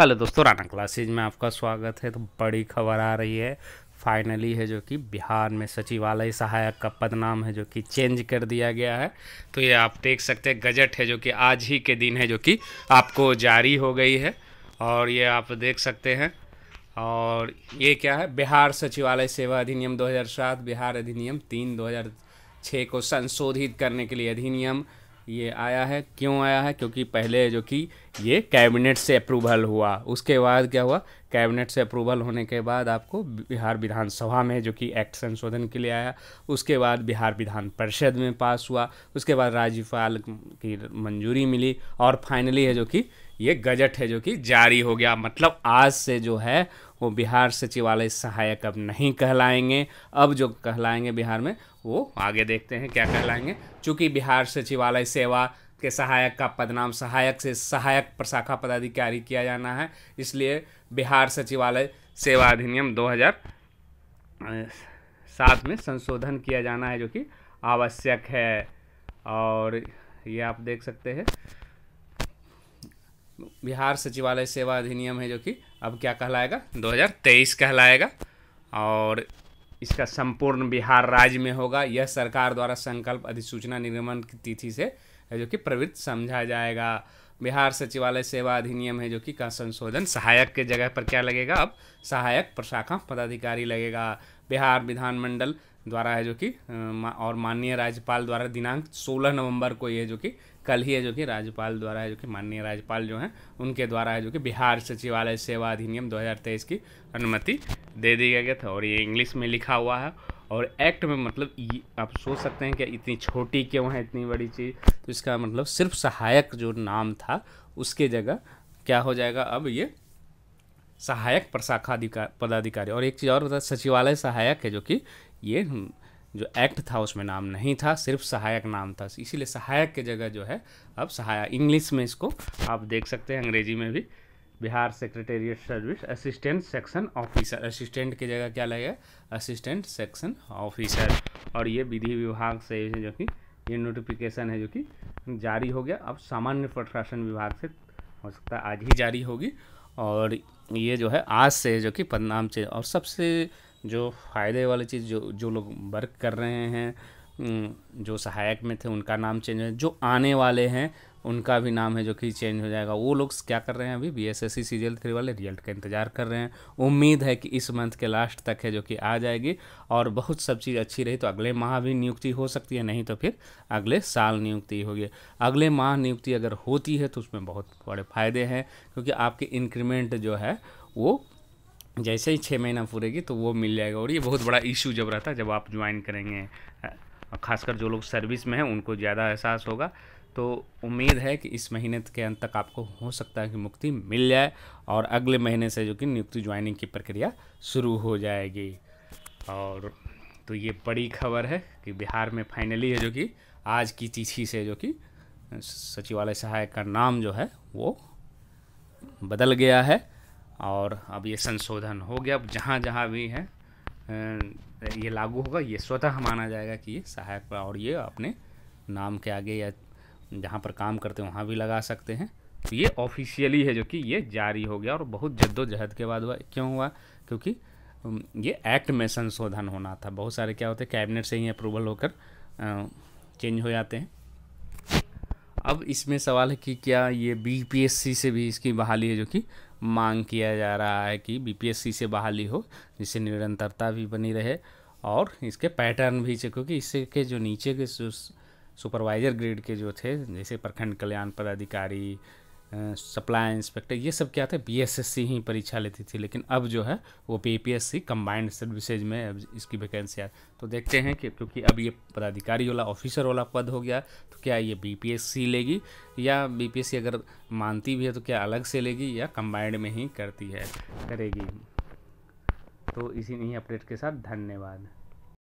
hello दोस्तों Rana classes में आपका स्वागत है तो बड़ी खबर आ रही है फाइनली है जो कि बिहार में सचिवालय सहायक का पद नाम है जो कि चेंज कर दिया गया है तो ये आप देख सकते हैं गजट है जो कि आज ही के दिन है जो कि आपको जारी हो गई है और ये आप देख सकते हैं और ये क्या है बिहार सचिवालय सेवा अधिनियम दो बिहार अधिनियम तीन दो को संशोधित करने के लिए अधिनियम ये आया है क्यों आया है क्योंकि पहले जो कि ये कैबिनेट से अप्रूवल हुआ उसके बाद क्या हुआ कैबिनेट से अप्रूवल होने के बाद आपको बिहार विधानसभा में जो कि एक्ट संशोधन के लिए आया उसके बाद बिहार विधान परिषद में पास हुआ उसके बाद राज्यपाल की मंजूरी मिली और फाइनली है जो कि ये गजट है जो कि जारी हो गया मतलब आज से जो है वो बिहार सचिवालय सहायक अब नहीं कहलाएंगे अब जो कहलाएंगे बिहार में वो आगे देखते हैं क्या कहलाएंगे चूँकि बिहार सचिवालय सेवा के सहायक का पदनाम सहायक से सहायक प्रशाखा पदाधिकारी किया जाना है इसलिए बिहार सचिवालय सेवा अधिनियम 2007 में संशोधन किया जाना है जो कि आवश्यक है और ये आप देख सकते हैं बिहार सचिवालय सेवा अधिनियम है जो कि अब क्या कहलाएगा 2023 कहलाएगा और इसका संपूर्ण बिहार राज्य में होगा यह सरकार द्वारा संकल्प अधिसूचना निगमन की तिथि से जो कि प्रवृत्त समझा जाएगा बिहार सचिवालय सेवा अधिनियम है जो कि का संशोधन सहायक के जगह पर क्या लगेगा अब सहायक प्रशाखा पदाधिकारी लगेगा बिहार विधानमंडल द्वारा है जो कि और माननीय राज्यपाल द्वारा दिनांक 16 नवंबर को ये जो कि कल ही है जो कि राज्यपाल द्वारा है जो कि माननीय राज्यपाल जो हैं उनके द्वारा है जो कि बिहार सचिवालय सेवा अधिनियम 2023 की अनुमति दे दिया गया था और ये इंग्लिश में लिखा हुआ है और एक्ट में मतलब आप सोच सकते हैं कि इतनी छोटी क्यों है इतनी बड़ी चीज़ तो इसका मतलब सिर्फ सहायक जो नाम था उसके जगह क्या हो जाएगा अब ये सहायक प्रशाखा पदाधिकारी और एक चीज़ और बता सचिवालय सहायक है जो कि ये हम्म, जो एक्ट था उसमें नाम नहीं था सिर्फ सहायक नाम था इसीलिए सहायक के जगह जो है अब सहायक इंग्लिश में इसको आप देख सकते हैं अंग्रेजी में भी Bihar secretariat service assistant section officer assistant की जगह क्या लगेगा असिस्टेंट सेक्शन ऑफिसर और ये विधि विभाग से जो कि ये नोटिफिकेशन है जो कि जारी हो गया अब सामान्य प्रशासन विभाग से हो सकता है आज ही जारी होगी और ये जो है आज से जो कि पदनाम से और सबसे जो फ़ायदे वाली चीज़ जो जो लोग वर्क कर रहे हैं जो सहायक में थे उनका नाम चेंज है जो आने वाले हैं उनका भी नाम है जो कि चेंज हो जाएगा वो लोग क्या कर रहे हैं अभी B S S C serial three वाले रिजल्ट का इंतज़ार कर रहे हैं उम्मीद है कि इस मंथ के लास्ट तक है जो कि आ जाएगी और बहुत सब चीज़ अच्छी रही तो अगले माह भी नियुक्ति हो सकती है नहीं तो फिर अगले साल नियुक्ति होगी अगले माह नियुक्ति अगर होती है तो उसमें बहुत बड़े फायदे हैं क्योंकि आपके इंक्रीमेंट जो है वो जैसे ही छः महीना पूरेगी तो वो मिल जाएगा और ये बहुत बड़ा इशू जब रहता है जब आप ज्वाइन करेंगे खासकर जो लोग सर्विस में हैं उनको ज़्यादा एहसास होगा तो उम्मीद है कि इस महीने के अंत तक आपको हो सकता है कि मुक्ति मिल जाए और अगले महीने से जो कि नियुक्ति ज्वाइनिंग की प्रक्रिया शुरू हो जाएगी और तो ये बड़ी खबर है कि बिहार में फाइनली है जो कि आज की तिथि से जो कि सचिवालय सहायक का नाम जो है वो बदल गया है और अब ये संशोधन हो गया अब जहाँ जहाँ भी है ये लागू होगा ये स्वतः माना जाएगा कि ये सहायक और ये अपने नाम के आगे या जहाँ पर काम करते हैं वहाँ भी लगा सकते हैं तो ये ऑफिशियली है जो कि ये जारी हो गया और बहुत जद्दोजहद के बाद हुआ क्यों हुआ क्योंकि ये एक्ट में संशोधन होना था बहुत सारे क्या होते हैं कैबिनेट से ही अप्रूवल होकर चेंज हो जाते हैं अब इसमें सवाल है कि क्या ये बीपीएससी से भी इसकी बहाली है जो कि मांग किया जा रहा है कि बीपीएससी से बहाली हो जिससे निरंतरता भी बनी रहे और इसके पैटर्न भी चाहिए क्योंकि इसके जो नीचे के सुपरवाइजर ग्रेड के जो थे जैसे प्रखंड कल्याण पदाधिकारी सप्लाई इंस्पेक्टर ये सब क्या था बीएसएससी ही परीक्षा लेती थी लेकिन अब जो है वो सी कंबाइंड सर्विसेज में अब इसकी वैकेंसी आ तो देखते हैं कि क्योंकि अब ये पदाधिकारी वाला ऑफिसर वाला पद हो गया तो क्या ये बीपीएससी लेगी या बीपीएससी अगर मानती भी है तो क्या अलग से लेगी या कम्बाइंड में ही करती है करेगी तो इसी नहीं अपडेट के साथ धन्यवाद